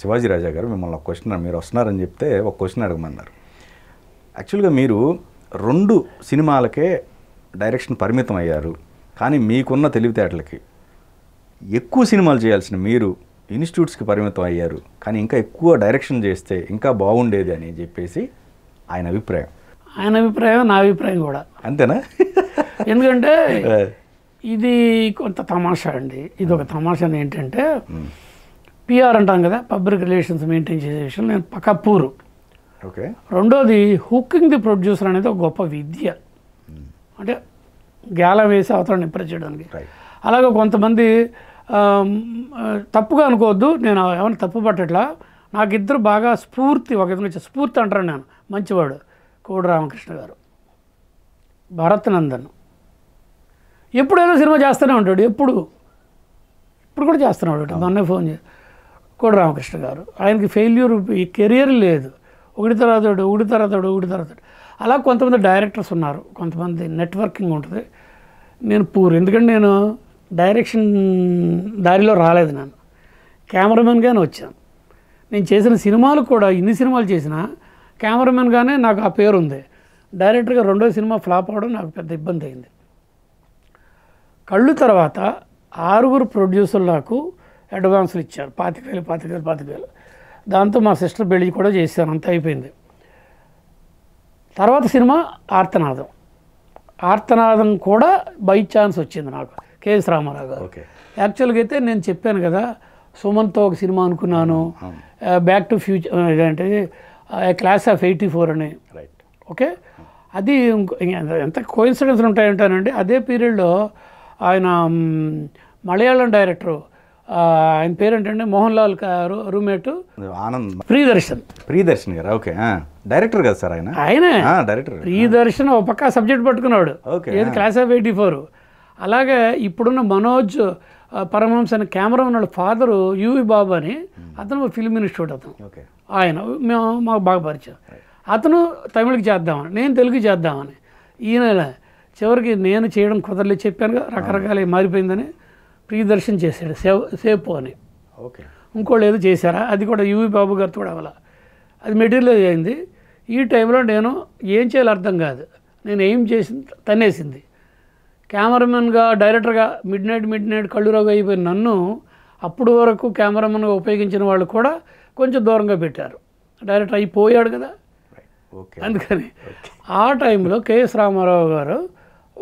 శివాజీ రాజా గారు మిమ్మల్ని ఒక క్వశ్చన్ మీరు వస్తున్నారని చెప్తే ఒక క్వశ్చన్ అడగమన్నారు యాక్చువల్గా మీరు రెండు సినిమాలకే డైరెక్షన్ పరిమితం అయ్యారు కానీ మీకున్న తెలివితేటలకి ఎక్కువ సినిమాలు చేయాల్సిన మీరు ఇన్స్టిట్యూట్స్కి పరిమితం అయ్యారు కానీ ఇంకా ఎక్కువ డైరెక్షన్ చేస్తే ఇంకా బాగుండేది అని చెప్పేసి ఆయన అభిప్రాయం ఆయన అభిప్రాయం నా అభిప్రాయం కూడా అంతేనా ఎందుకంటే ఇది కొంత తమాషా అండి ఇది ఒక తమాషా ఏంటంటే పిఆర్ అంటాం కదా పబ్లిక్ రిలేషన్స్ మెయింటైన్ చేసే విషయంలో నేను పక్కా పూరు ఓకే రెండోది హుకింగ్ ది ప్రొడ్యూసర్ అనేది ఒక గొప్ప విద్య అంటే గేల వేసి అవతలను ఇంప్రెస్ చేయడానికి అలాగే కొంతమంది తప్పుగా అనుకోవద్దు నేను ఏమైనా తప్పు పట్టట్లా నాకు ఇద్దరు బాగా స్ఫూర్తి ఒక విధంగా స్ఫూర్తి అంటారు నేను మంచివాడు కోడి రామకృష్ణ గారు భరత్ నందన్ ఎప్పుడైనా సినిమా చేస్తూనే ఉంటాడు ఎప్పుడు ఇప్పుడు కూడా ఉంటాడు మొన్నే ఫోన్ చేసి కోడి రామకృష్ణ గారు ఆయనకి ఫెయిల్యూర్ ఈ కెరియర్ లేదు ఒకటి తర్వాత ఒకటి తర్వాత ఒకటి తర్వాత అలా కొంతమంది డైరెక్టర్స్ ఉన్నారు కొంతమంది నెట్వర్కింగ్ ఉంటుంది నేను పూర్ ఎందుకంటే నేను డైరెక్షన్ దారిలో రాలేదు నేను కెమెరామెన్గానే వచ్చాను నేను చేసిన సినిమాలు కూడా ఇన్ని సినిమాలు చేసినా కెమెరామెన్గానే నాకు ఆ పేరు ఉంది డైరెక్టర్గా రెండో సినిమా ఫ్లాప్ అవడం నాకు పెద్ద ఇబ్బంది అయింది కళ్ళు తర్వాత ఆరుగురు ప్రొడ్యూసర్లకు అడ్వాన్సులు ఇచ్చారు పాతిక వేలు పాతిక వేలు పాతిక వేలు దాంతో మా సిస్టర్ పెళ్ళి కూడా చేశాను అంత అయిపోయింది తర్వాత సినిమా ఆర్తనాదం ఆర్తనాదం కూడా బై ఛాన్స్ వచ్చింది నాకు కేఎస్ రామారావు గారు యాక్చువల్గా అయితే నేను చెప్పాను కదా సుమన్తో ఒక సినిమా అనుకున్నాను బ్యాక్ టు ఫ్యూచర్ ఏంటంటే క్లాస్ ఆఫ్ ఎయిటీ ఫోర్ అని ఓకే అది ఎంత కోయిన్సిడెన్స్ ఉంటాయంటానండి అదే పీరియడ్లో ఆయన మలయాళం డైరెక్టరు ఆయన పేరేంటంటే Mohan Lal roommate Anand Priyadarshan Priyadarshan garu okay director కదా సార్ ఆయన ఆయనే డైరెక్టర్ ప్రియదర్శన్ ఒక పక్క సబ్జెక్ట్ పట్టుకున్నాడు ఏది క్లాస్ ఆఫ్ ఎయిటీ ఫోర్ అలాగే ఇప్పుడున్న మనోజ్ పరమహంస అనే కెమెరా ఉన్నాడు ఫాదరు యువి బాబు అని అతను ఫిల్మ్ ఇన్స్టిట్యూట్ అతను ఆయన మేము మాకు బాగా పరిచయం అతను తమిళకి చేద్దామని నేను తెలుగు చేద్దామని ఈయన చివరికి నేను చేయడం కుదరలేదు చెప్పాను రకరకాల మారిపోయిందని ప్రియదర్శన్ చేశాడు సేవ్ సేపు అని ఓకే ఇంకోళ్ళు ఏదో చేశారా అది కూడా యువి బాబు గారితో కూడా అవ్వాల అది మెటీరియల్ అయింది ఈ టైంలో నేను ఏం చేయాలో అర్థం కాదు నేను ఏం చేసి తనేసింది కెమెరామెన్గా డైరెక్టర్గా మిడ్ నైట్ మిడ్ నైట్ కళ్ళురావు అయిపోయిన నన్ను అప్పుడు వరకు కెమెరామెన్గా ఉపయోగించిన వాళ్ళు కూడా కొంచెం దూరంగా పెట్టారు డైరెక్టర్ అయిపోయాడు కదా అందుకని ఆ టైంలో కెఎస్ రామారావు గారు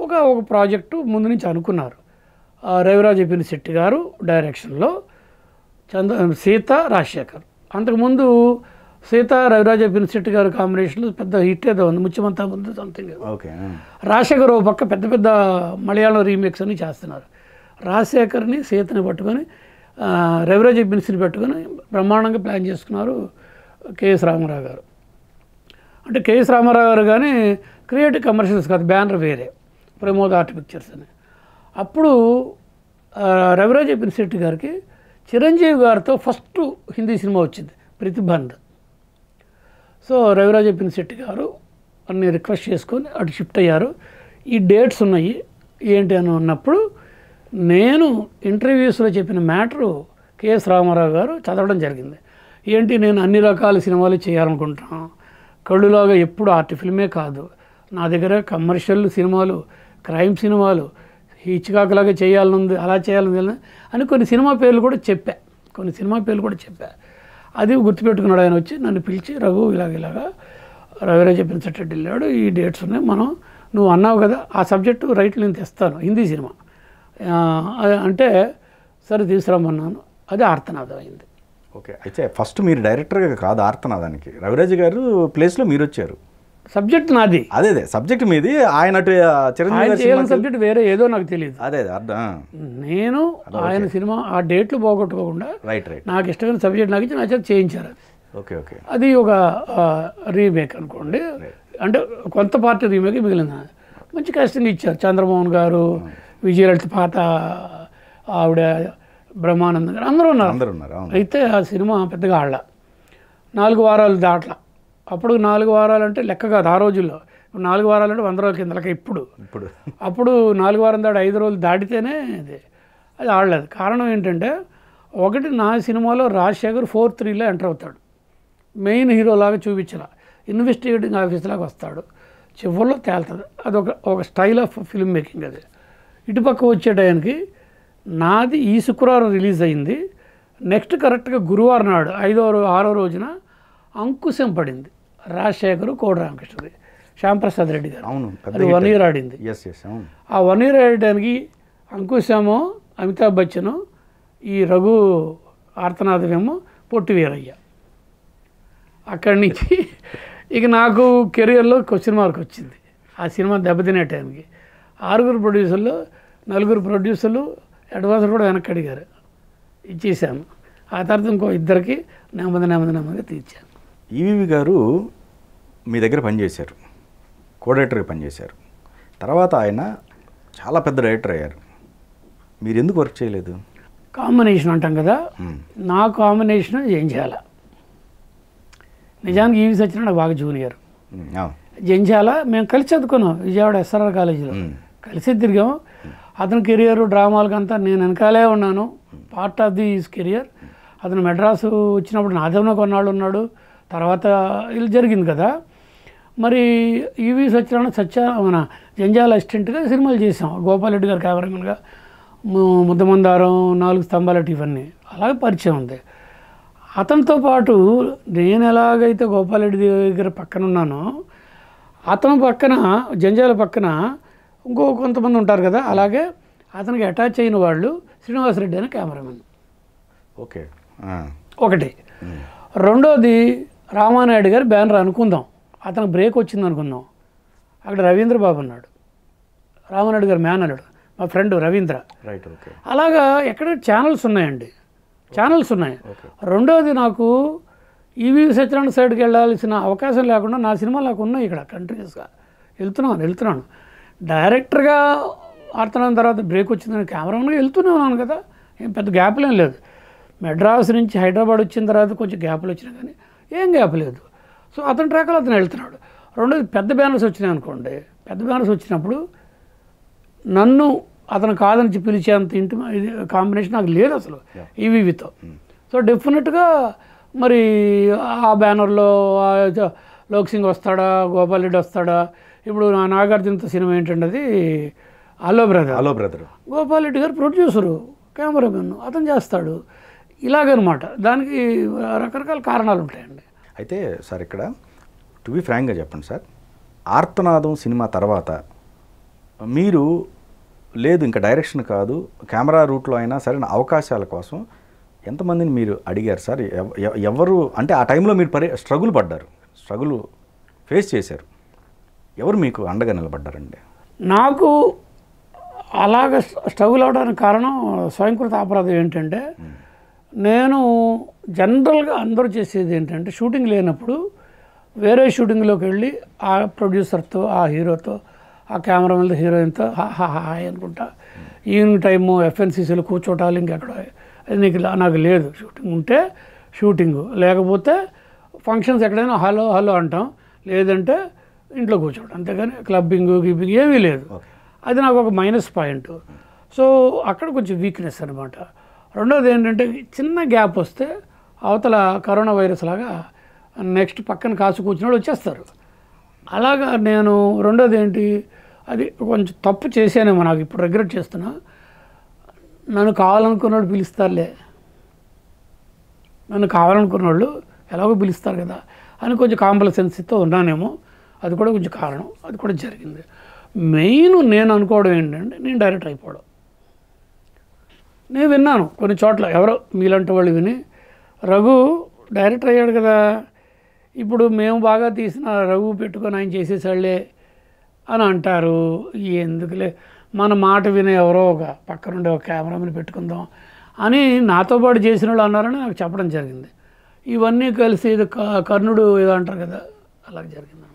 ఒక ఒక ప్రాజెక్టు ముందు నుంచి అనుకున్నారు రవిరాజు శెట్టి గారు డైరెక్షన్లో చంద సీత రాజశేఖర్ అంతకుముందు సీత రవిరాజ శెట్టి గారు కాంబినేషన్లో పెద్ద హిట్ ఏదో ఉంది ముత్యమంతా ముందు సంథింగ్ ఓకే రాజశేఖర్ ఓ పక్క పెద్ద పెద్ద మలయాళం రీమేక్స్ అని చేస్తున్నారు రాజశేఖర్ని సీతని పట్టుకొని రవిరాజ పినిసిని పెట్టుకొని బ్రహ్మాండంగా ప్లాన్ చేసుకున్నారు కేఎస్ రామారావు గారు అంటే కేఎస్ రామారావు గారు కానీ క్రియేటివ్ కమర్షియల్స్ కాదు బ్యానర్ వేరే ప్రమోద్ ఆర్ట్ పిక్చర్స్ అని అప్పుడు రవిరాజ పిన్సెట్టి గారికి చిరంజీవి గారితో ఫస్ట్ హిందీ సినిమా వచ్చింది ప్రతిబంధ్ సో రవిరాజ పిన్సెట్టి గారు అన్ని రిక్వెస్ట్ చేసుకొని అటు షిఫ్ట్ అయ్యారు ఈ డేట్స్ ఉన్నాయి ఏంటి అని ఉన్నప్పుడు నేను ఇంటర్వ్యూస్లో చెప్పిన మ్యాటరు కెఎస్ రామారావు గారు చదవడం జరిగింది ఏంటి నేను అన్ని రకాల సినిమాలు చేయాలనుకుంటున్నాను కళ్ళులాగా ఎప్పుడు ఆర్ట్ ఫిల్మే కాదు నా దగ్గర కమర్షియల్ సినిమాలు క్రైమ్ సినిమాలు హిచ్కాకులాగా చేయాలనుంది అలా చేయాలని అని కొన్ని సినిమా పేర్లు కూడా చెప్పా కొన్ని సినిమా పేర్లు కూడా చెప్పా అది గుర్తుపెట్టుకున్నాడు ఆయన వచ్చి నన్ను పిలిచి రఘు ఇలాగ ఇలాగా రవిరాజ పెంచటెడ్డి వెళ్ళాడు ఈ డేట్స్ ఉన్నాయి మనం నువ్వు అన్నావు కదా ఆ సబ్జెక్టు రైట్ నేను తెస్తాను హిందీ సినిమా అంటే సరే తీసుకురామన్నాను అది ఆర్తనాదం అయింది ఓకే అయితే ఫస్ట్ మీరు డైరెక్టర్గా కాదు ఆర్తనాదానికి రవిరాజు గారు ప్లేస్లో మీరు వచ్చారు సబ్జెక్ట్ నాది అదే అదే సబ్జెక్ట్ మీది ఆయన సబ్జెక్ట్ వేరే ఏదో నాకు తెలియదు అదే అర్థం నేను ఆయన సినిమా ఆ డేట్లు పోగొట్టుకోకుండా రైట్ రైట్ నాకు ఇష్టమైన సబ్జెక్ట్ నాకు ఇచ్చి నా చేత చేయించారు ఓకే ఓకే అది ఒక రీమేక్ అనుకోండి అంటే కొంత పార్టీ రీమేక్ మిగిలిన మంచి కష్టంగా ఇచ్చారు చంద్రమోహన్ గారు hmm. విజయలలిత పాత ఆవిడ బ్రహ్మానందం గారు అందరూ ఉన్నారు అందరూ ఉన్నారు అయితే ఆ సినిమా పెద్దగా ఆడలా నాలుగు వారాలు దాట్లా అప్పుడు నాలుగు వారాలు అంటే లెక్క కాదు ఆ రోజుల్లో నాలుగు వారాలు అంటే వంద రోజుల కింద లెక్క ఇప్పుడు ఇప్పుడు అప్పుడు నాలుగు వారం దాటి ఐదు రోజులు దాటితేనే అది అది ఆడలేదు కారణం ఏంటంటే ఒకటి నా సినిమాలో రాజశేఖర్ ఫోర్ త్రీలో ఎంటర్ అవుతాడు మెయిన్ హీరోలాగా చూపించిన ఇన్వెస్టిగేటింగ్ ఆఫీసర్లాగా వస్తాడు చివరిలో తేలుతుంది అది ఒక స్టైల్ ఆఫ్ ఫిల్మ్ మేకింగ్ అది ఇటుపక్క వచ్చే టయానికి నాది ఈ శుక్రవారం రిలీజ్ అయింది నెక్స్ట్ కరెక్ట్గా గురువారం నాడు ఐదో ఆరో రోజున అంకుశం పడింది రాజశేఖర్ కోడి రామకృష్ణది శ్యాంప్రసాద్ రెడ్డి గారు అవును అది వన్ ఇయర్ ఆడింది ఎస్ ఎస్ ఆ వన్ ఇయర్ ఆడడానికి అంకుశామో అమితాబ్ బచ్చన్ ఈ రఘు ఆర్తనాథమేమో పొట్టి వీరయ్య అక్కడి నుంచి ఇక నాకు కెరియర్లో క్వశ్చన్ మార్క్ వచ్చింది ఆ సినిమా దెబ్బతినే టైంకి ఆరుగురు ప్రొడ్యూసర్లు నలుగురు ప్రొడ్యూసర్లు అడ్వాన్స్ కూడా వెనక్కి అడిగారు ఇచ్చేసాను ఆ తర్వాత ఇంకో ఇద్దరికి నెమ్మది నెమ్మది నెమ్మదిగా తీర్చాను ఈవీవి గారు మీ దగ్గర పనిచేశారు కోడైటర్గా పనిచేశారు తర్వాత ఆయన చాలా పెద్ద డైరెక్టర్ అయ్యారు మీరు ఎందుకు వర్క్ చేయలేదు కాంబినేషన్ అంటాం కదా నా కాంబినేషన్ ఏం చేయాలా నిజానికి ఈవి సచిన నాకు బాగా జూనియర్ జంజాల మేము కలిసి చదువుకున్నాం విజయవాడ ఎస్ఆర్ఆర్ కాలేజీలో కలిసి తిరిగాం అతని కెరియర్ అంతా నేను వెనకాలే ఉన్నాను part of the is career అతను మెడ్రాసు వచ్చినప్పుడు నాదేవన కొన్నాళ్ళు ఉన్నాడు తర్వాత ఇది జరిగింది కదా మరి ఈవి సత్యనారాయణ సత్య మన జంజాల అసిస్టెంట్గా సినిమాలు చేసాం గోపాలరెడ్డి గారు కెమెరామెన్గా ముద్దమందారం నాలుగు స్తంభాలు ఇవన్నీ అలాగే పరిచయం ఉంది అతనితో పాటు నేను ఎలాగైతే గోపాలరెడ్డి దగ్గర పక్కన ఉన్నానో అతను పక్కన జంజాల పక్కన ఇంకో కొంతమంది ఉంటారు కదా అలాగే అతనికి అటాచ్ అయిన వాళ్ళు శ్రీనివాసరెడ్డి అని కెమెరామెన్ ఓకే ఒకటి రెండోది రామానాయుడు గారు బ్యానర్ అనుకుందాం అతను బ్రేక్ వచ్చింది అనుకుందాం అక్కడ రవీంద్ర బాబు అన్నాడు రామానాయుడు గారు మ్యాన్ అన్నాడు మా ఫ్రెండ్ రవీంద్ర రైట్ ఓకే అలాగా ఎక్కడ ఛానల్స్ ఉన్నాయండి ఛానల్స్ ఉన్నాయి రెండోది నాకు ఈవీ సత్యనారాయణ సైడ్కి వెళ్ళాల్సిన అవకాశం లేకుండా నా సినిమా నాకు ఉన్నాయి ఇక్కడ కంటిన్యూస్గా వెళ్తున్నాను వెళ్తున్నాను డైరెక్టర్గా ఆడుతున్న తర్వాత బ్రేక్ వచ్చిందని కెమెరామ్గా వెళ్తూనే ఉన్నాను కదా ఏం పెద్ద గ్యాప్లేం లేదు మెడ్రాస్ నుంచి హైదరాబాద్ వచ్చిన తర్వాత కొంచెం గ్యాప్లు వచ్చినా కానీ ఏం గ్యాప్ లేదు సో అతని ట్రాక్లో అతను వెళ్తున్నాడు రెండోది పెద్ద బ్యానర్స్ వచ్చినాయి అనుకోండి పెద్ద బ్యానర్స్ వచ్చినప్పుడు నన్ను అతను కాదని పిలిచేంత ఇంటి ఇది కాంబినేషన్ నాకు లేదు అసలు ఈవీవితో సో డెఫినెట్గా మరి ఆ బ్యానర్లో లోక్ సింగ్ వస్తాడా గోపాల్ రెడ్డి వస్తాడా ఇప్పుడు నా నాగార్జునతో సినిమా ఏంటంటే అది hello brother hello brother Gopal Reddy గారు ప్రొడ్యూసరు కెమెరామెన్ అతను చేస్తాడు ఇలాగనమాట దానికి రకరకాల కారణాలు ఉంటాయండి అయితే సార్ ఇక్కడ టు బి ఫ్రాంక్గా చెప్పండి సార్ ఆర్తనాదం సినిమా తర్వాత మీరు లేదు ఇంకా డైరెక్షన్ కాదు కెమెరా రూట్లో అయినా సరైన అవకాశాల కోసం ఎంతమందిని మీరు అడిగారు సార్ ఎవరు అంటే ఆ టైంలో మీరు పరి స్ట్రగుల్ పడ్డారు స్ట్రగుల్ ఫేస్ చేశారు ఎవరు మీకు అండగా నిలబడ్డారండి నాకు అలాగ స్ట్రగుల్ అవడానికి కారణం స్వయంకృత అపరాధం ఏంటంటే నేను జనరల్గా అందరూ చేసేది ఏంటంటే షూటింగ్ లేనప్పుడు వేరే షూటింగ్లోకి వెళ్ళి ఆ ప్రొడ్యూసర్తో ఆ హీరోతో ఆ కెమెరామెన్తో హీరోయిన్తో హాయ్ అనుకుంటా ఈవినింగ్ టైము ఎఫ్ఎన్సీసీలో కూర్చోటాలు ఇంకెక్కడ నీకు నాకు లేదు షూటింగ్ ఉంటే షూటింగు లేకపోతే ఫంక్షన్స్ ఎక్కడైనా హలో హలో అంటాం లేదంటే ఇంట్లో కూర్చోవడం అంతేగాని క్లబ్బింగ్ గిబ్బింగ్ ఏమీ లేదు అది నాకు ఒక మైనస్ పాయింట్ సో అక్కడ కొంచెం వీక్నెస్ అనమాట రెండోది ఏంటంటే చిన్న గ్యాప్ వస్తే అవతల కరోనా వైరస్ లాగా నెక్స్ట్ పక్కన కాసు కూర్చున్నాడు వచ్చేస్తారు అలాగా నేను రెండోది ఏంటి అది కొంచెం తప్పు చేశానేమో నాకు ఇప్పుడు రిగ్రెట్ చేస్తున్నా నన్ను కావాలనుకున్నాడు పిలుస్తారులే నన్ను కావాలనుకున్న వాళ్ళు ఎలాగో పిలుస్తారు కదా అని కొంచెం కాంప్లసెన్సీతో ఉన్నానేమో అది కూడా కొంచెం కారణం అది కూడా జరిగింది మెయిన్ నేను అనుకోవడం ఏంటంటే నేను డైరెక్ట్ అయిపోవడం నేను విన్నాను కొన్ని చోట్ల ఎవరో మీలాంటి వాళ్ళు విని రఘు డైరెక్టర్ అయ్యాడు కదా ఇప్పుడు మేము బాగా తీసిన రఘు పెట్టుకొని ఆయన చేసేసాళ్ళే అని అంటారు ఎందుకులే మన మాట వినే ఎవరో ఒక పక్క నుండి ఒక కెమెరామెన్ పెట్టుకుందాం అని నాతో పాటు చేసిన వాళ్ళు అన్నారని నాకు చెప్పడం జరిగింది ఇవన్నీ కలిసి ఇది కర్ణుడు ఏదో అంటారు కదా అలాగ జరిగింది